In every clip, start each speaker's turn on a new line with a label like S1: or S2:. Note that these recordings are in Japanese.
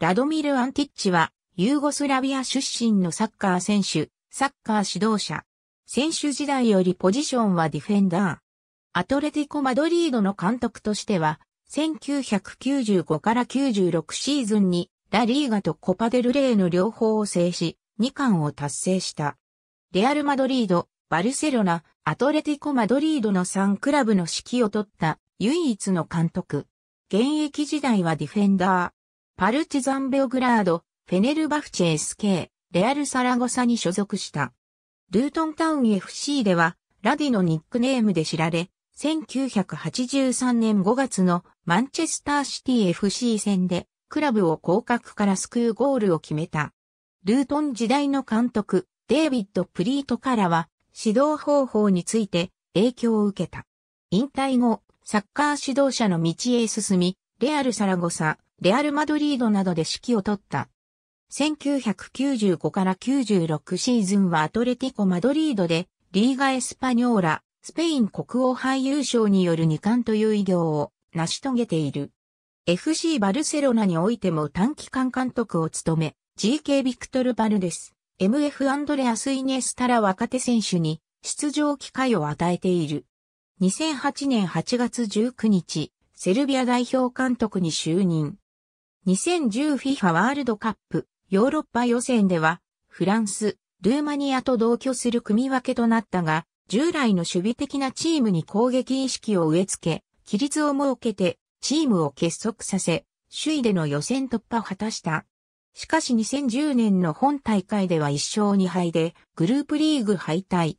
S1: ラドミル・アンティッチは、ユーゴスラビア出身のサッカー選手、サッカー指導者。選手時代よりポジションはディフェンダー。アトレティコ・マドリードの監督としては、1995から96シーズンに、ラリーガとコパデルレーの両方を制し、2冠を達成した。レアル・マドリード、バルセロナ、アトレティコ・マドリードの3クラブの指揮を取った唯一の監督。現役時代はディフェンダー、パルチザン・ベオグラード、フェネルバフチェ SK、レアル・サラゴサに所属した。ルートンタウン FC では、ラディのニックネームで知られ、1983年5月のマンチェスターシティ FC 戦で、クラブを降格から救うゴールを決めた。ルートン時代の監督、デイビッド・プリートからは、指導方法について影響を受けた。引退後、サッカー指導者の道へ進み、レアル・サラゴサ、レアル・マドリードなどで指揮を取った。1995から96シーズンはアトレティコ・マドリードで、リーガ・エスパニョーラ、スペイン国王杯優勝による2冠という偉業を成し遂げている。FC バルセロナにおいても短期間監督を務め、GK ビクトル・バルデス、MF アンドレアス・イネスタラ若手選手に出場機会を与えている。2008年8月19日、セルビア代表監督に就任。2010FIFA ワールドカップヨーロッパ予選ではフランス、ルーマニアと同居する組分けとなったが、従来の守備的なチームに攻撃意識を植え付け、規律を設けてチームを結束させ、首位での予選突破を果たした。しかし2010年の本大会では1勝2敗でグループリーグ敗退。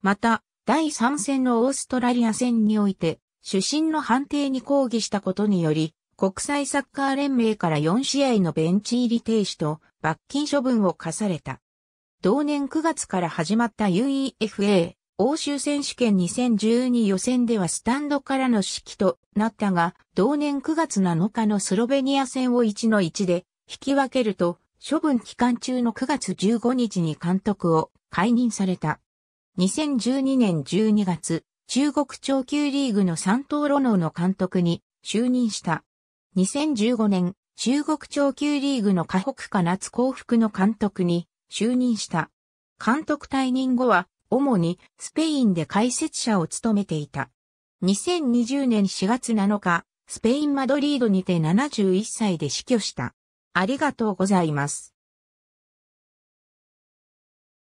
S1: また、第3戦のオーストラリア戦において、主審の判定に抗議したことにより、国際サッカー連盟から4試合のベンチ入り停止と罰金処分を課された。同年9月から始まった UEFA 欧州選手権2012予選ではスタンドからの指揮となったが、同年9月7日のスロベニア戦を1の1で引き分けると、処分期間中の9月15日に監督を解任された。2012年12月、中国超級リーグの三島ロノーの監督に就任した。2015年、中国超級リーグの河北か夏幸福の監督に就任した。監督退任後は、主にスペインで解説者を務めていた。2020年4月7日、スペインマドリードにて71歳で死去した。ありがとうございます。